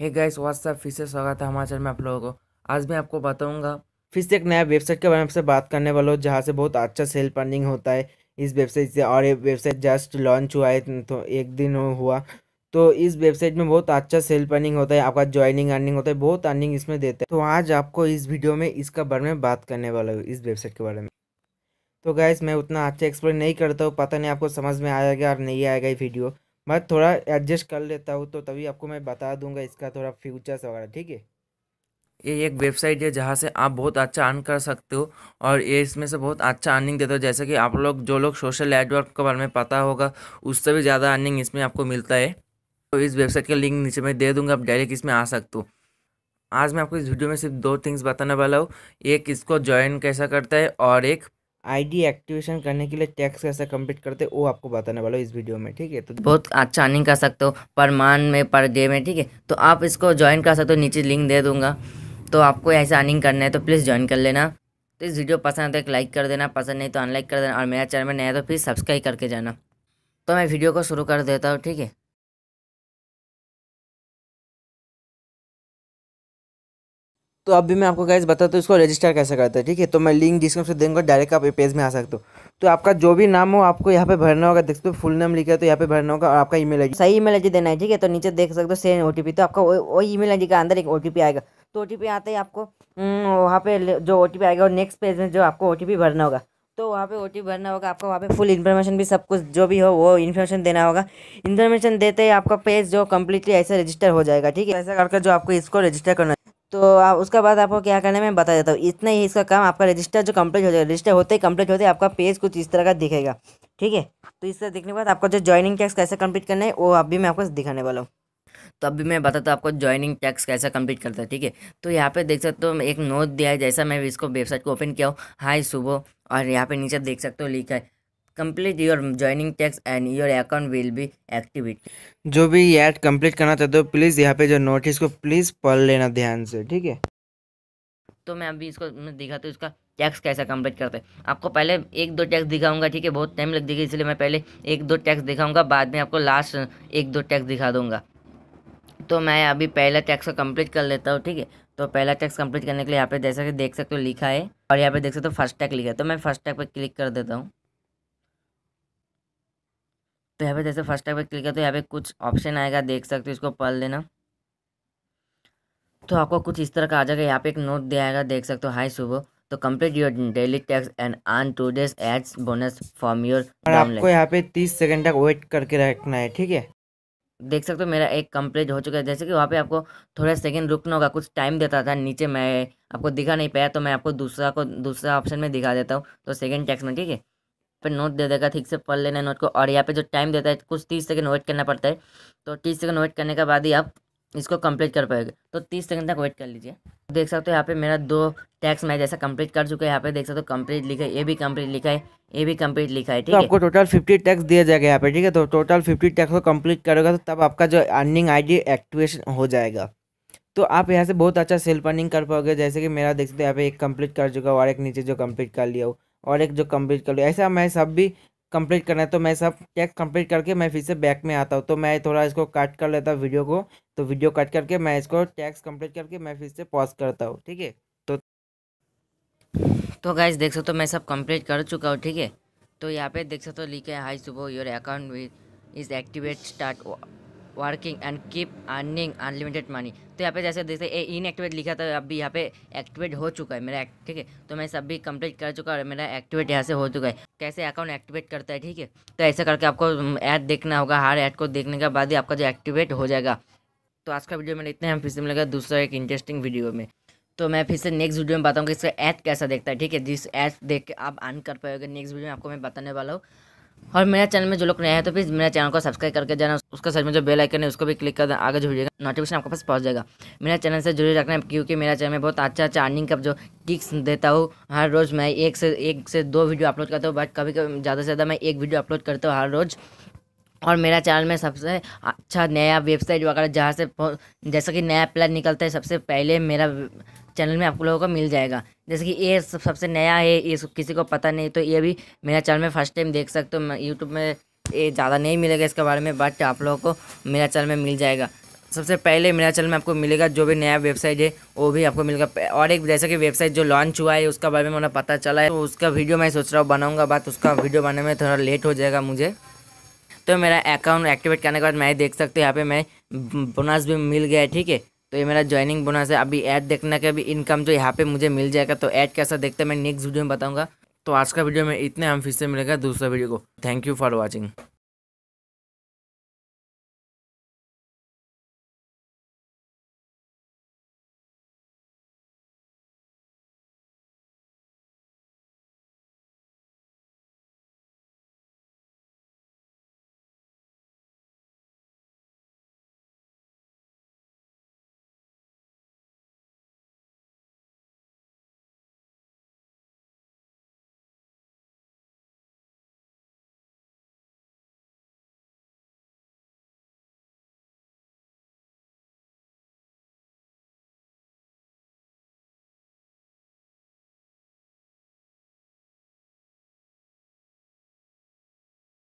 hey guys what's up फिर से स्वागत है हमारे चैनल में आप लोगों को आज मैं आपको बताऊंगा फिर से एक नया वेबसाइट के बारे में आपसे बात करने वाला हूँ जहाँ से बहुत अच्छा सेल अर्निंग होता है इस वेबसाइट से और ये वेबसाइट जस्ट लॉन्च हुआ है तो एक दिन हुआ तो इस वेबसाइट में बहुत अच्छा सेल अर्निंग होता है आपका ज्वाइनिंग अर्निंग होता है बहुत अर्निंग इसमें देते हैं तो आज आपको इस वीडियो में इसका बारे में बात करने वाला हूँ इस वेबसाइट के बारे में तो गैस मैं उतना अच्छा एक्सप्लेन नहीं करता हूँ पता नहीं आपको समझ में आएगा और नहीं आएगा ये वीडियो मैं थोड़ा एडजस्ट कर लेता हूँ तो तभी आपको मैं बता दूंगा इसका थोड़ा फ्यूचर्स वगैरह ठीक है ये एक वेबसाइट है जहाँ से आप बहुत अच्छा अर्न कर सकते हो और ये इसमें से बहुत अच्छा अर्निंग देते हो जैसे कि आप लोग जो लोग सोशल नेटवर्क के बारे में पता होगा उससे भी ज़्यादा अर्निंग इसमें आपको मिलता है तो इस वेबसाइट का लिंक नीचे मैं दे दूँगा आप डायरेक्ट इसमें आ सकते हो आज मैं आपको इस वीडियो में सिर्फ दो थिंग्स बताने वाला हूँ एक इसको ज्वाइन कैसा करता है और एक आईडी एक्टिवेशन करने के लिए टैक्स कैसे कंप्लीट करते हैं वो आपको बताने वाला इस वीडियो में ठीक है तो बहुत अच्छा अर्निंग कर सकते हो पर मान में पर डे में ठीक है तो आप इसको ज्वाइन कर सकते हो नीचे लिंक दे दूंगा तो आपको ऐसे अर्निंग करना है तो प्लीज़ ज्वाइन कर लेना तो इस वीडियो पसंद है तो एक लाइक कर देना पसंद नहीं तो अनलाइक कर देना और मेरा चैनल में नया तो फिर सब्सक्राइब करके जाना तो मैं वीडियो को शुरू कर देता हूँ ठीक है तो अभी मैं आपको गाइज बताता हूँ इसको रजिस्टर कैसे करते हैं ठीक है तो मैं लिंक डिस्क्रिप्शन दूंगा डायरेक्ट आप पेज में आ सकते हो तो आपका जो भी नाम हो आपको यहाँ पे भरना होगा देख सकते हो फुल नाम लिखा है तो यहाँ पे भरना होगा और आपका ईमेल आईडी सही ईमेल आई देना है ठीक है तो नीचे देख सकते हो सेम ओटीपी तो आपका वही ईमेल आईडी के अंदर एक ओटीपी आएगा तो ओटीपी आते ही आपको हम्म, वहाँ पे जो ओटीपी आएगा और नेक्स्ट पेज में जो आपको ओटीपी भरना होगा तो वहाँ पे ओटीपी भरना होगा आपको वहाँ पे फुल इन्फॉर्मेशन भी सब कुछ जो भी हो वो इन्फॉर्मेशन देना होगा इन्फॉर्मेशन देते ही आपका पेज जो कम्प्लीटली ऐसे रजिस्टर हो जाएगा ठीक है ऐसा करके जो आपको इसको रजिस्टर करना तो आप उसका बाद आपको क्या करना है मैं बता देता हूँ इतना ही इसका काम आपका रजिस्टर जो कंप्लीट हो जाएगा रजिस्टर होते ही कंप्लीट होते ही आपका पेज कुछ इस तरह का दिखेगा ठीक है तो इस तरह देखने के बाद आपको जो ज्वाइनिंग टैक्स कैसे कंप्लीट करना है वो अभी मैं आपको दिखाने वाला हूँ तो अभी मैं बताता हूँ आपको ज्वाइनिंग टैक्स कैसा कंप्लीट करता है ठीक है तो यहाँ पे देख सकते हो एक नोट दिया है जैसा मैं इसको वेबसाइट को ओपन किया हूँ हाई सुबह और यहाँ पे नीचे देख सकते हो लिखा है complete your joining tasks and your account will be activate जो भी ऐड कंप्लीट करना चाहते हो प्लीज़ यहाँ पे जो नोटिस को प्लीज़ पढ़ लेना ध्यान से ठीक है तो मैं अभी इसको दिखाता हूँ इसका टैक्स कैसा कंप्लीट करते हैं आपको पहले एक दो टैक्स दिखाऊंगा ठीक है बहुत टाइम लग जाएगा इसलिए मैं पहले एक दो टैक्स दिखाऊंगा बाद में आपको लास्ट एक दो टैक्स दिखा दूंगा तो मैं अभी पहला टैक्स को कंप्लीट कर लेता हूँ ठीक है तो पहला टैक्स कंप्लीट करने के लिए यहाँ पे जैसा कि देख सकते हो लिखा है और यहाँ पे देख सकते हो फर्स्ट टैग लिखा है तो मैं फर्स्ट टैग पर क्लिक कर देता हूँ तो यहाँ पे जैसे फर्स्ट टाइम पे क्लिक किया तो यहाँ पे कुछ ऑप्शन आएगा देख सकते हो इसको पढ़ लेना तो आपको कुछ इस तरह का आ जाएगा यहाँ पे एक नोट दिया आएगा देख सकते हो हाई सुबह तो complete your daily tasks and earn two days ads bonus from your आपको यहाँ पे तीस सेकंड तक वेट करके रखना है ठीक है देख सकते हो मेरा एक कंप्लीट हो चुका है जैसे कि वहाँ पे आपको थोड़ा सेकंड रुकना होगा कुछ टाइम देता था नीचे मैं आपको दिखा नहीं पाया तो मैं आपको दूसरा को दूसरा ऑप्शन में दिखा देता हूँ तो सेकंड टैक्स में ठीक है पे नोट दे देगा ठीक से पढ़ लेना नोट को और यहाँ पे जो टाइम देता है कुछ तीस सेकंड वेट करना पड़ता है तो तीस सेकंड वेट करने के बाद ही आप इसको कंप्लीट कर पाएंगे तो तीस सेकंड तक वेट कर लीजिए देख सकते हो यहाँ पे मेरा दो टैक्स मैं जैसा कंप्लीट कर चुका है यहाँ पे देख सकते हो कंप्लीट लिखा है ये भी कंप्लीट लिखा है ये भी कंप्लीट लिखा है तो ठीक है तो आपको टोटल फिफ्टी टैक्स दिया जाएगा यहाँ पे ठीक है तो टोटल फिफ्टी टैक्स को कंप्लीट करेगा तो तब आपका जो अर्निंग आई एक्टिवेशन हो जाएगा तो आप यहाँ से बहुत अच्छा सेल्फ अर्निंग कर पाओगे जैसे कि मेरा देख सकते हो यहाँ पे एक कंप्लीट कर चुका हूँ और एक नीचे जो कम्प्लीट कर लिया हूँ और एक जो कंप्लीट कर लिया ऐसा मैं सब भी कंप्लीट करना है तो मैं सब टैक्स कंप्लीट करके मैं फिर से बैक में आता हूँ तो मैं थोड़ा इसको कट कर लेता हूँ वीडियो को तो वीडियो कट करके मैं इसको टैक्स कंप्लीट करके मैं फिर से पॉज करता हूँ ठीक है तो तो गाइज देख सकते हो तो मैं सब कंप्लीट कर चुका हूँ ठीक है तो यहाँ पे देख सकते हो तो लिखे हाई सुबह your account is activate start working and keep earning unlimited money तो यहाँ पे जैसे देखते ए एक्टिवेट e लिखा था अभी यहाँ पे एक्टिवेट हो चुका है मेरा ठीक है तो मैं सब भी कंप्लीट कर चुका और मेरा एक्टिवेट यहाँ से हो चुका है कैसे अकाउंट एक्टिवेट करता है ठीक है तो ऐसा करके आपको ऐड हम्म, देखना होगा हर ऐड को देखने के बाद ही आपका जो एक्टिवेट हो जाएगा तो आज का वीडियो मैंने इतना हम फिर से मिलेगा दूसरा एक इंटरेस्टिंग वीडियो में तो मैं फिर से नेक्स्ट वीडियो में बताऊँगा इसका ऐड कैसा देखता है ठीक है जिस ऐड देख के आप अन कर पाएंगे नेक्स्ट वीडियो में आपको मैं बताने वाला हूँ और मेरे चैनल में जो लोग नए हैं तो प्लीज़ मेरे चैनल को सब्सक्राइब करके जाना उसका सर में जो बेल आइकन है उसको भी क्लिक कर आगे जुड़िएगा नोटिफिकेशन आपके पास पहुंच जाएगा मेरा चैनल से जुड़े रखना है क्योंकि मेरा चैनल में बहुत अच्छा अच्छा अर्निंग का जो टिक्स देता हूँ हर रोज़ मैं एक से एक से दो वीडियो अपलोड करता हूँ बट कभी कभी ज़्यादा से ज़्यादा मैं एक वीडियो अपलोड करता हूँ हर रोज़ और मेरा चैनल में सबसे अच्छा नया वेबसाइट वगैरह जहाँ से जैसा कि नया प्लान निकलता है सबसे पहले मेरा चैनल में आप लोगों को मिल जाएगा जैसे कि ये सब सबसे नया है ये किसी को पता नहीं तो ये भी मेरा चैनल में फर्स्ट टाइम देख सकते हो यूट्यूब में ये ज़्यादा नहीं मिलेगा इसके बारे में बट आप लोगों को मेरा चैनल में मिल जाएगा सबसे पहले मेरा चैनल में आपको मिलेगा जो भी नया वेबसाइट है वो भी आपको मिलेगा और एक जैसा कि वेबसाइट जो लॉन्च हुआ है उसका बारे में मुझे पता चला है तो उसका वीडियो मैं सोच रहा हूँ बनाऊँगा बात उसका वीडियो बनाने में थोड़ा लेट हो जाएगा मुझे तो मेरा अकाउंट एक्टिवेट करने के बाद मैं देख सकते हो यहाँ पे मैं बोनस भी मिल गया ठीक है तो ये मेरा ज्वाइनिंग बोनस है अभी ऐड देखना का भी इनकम जो यहाँ पे मुझे मिल जाएगा तो ऐड कैसा देखते हैं मैं नेक्स्ट वीडियो में बताऊँगा तो आज का वीडियो में इतने हम फिर से मिलेगा दूसरा वीडियो को थैंक यू फॉर वॉचिंग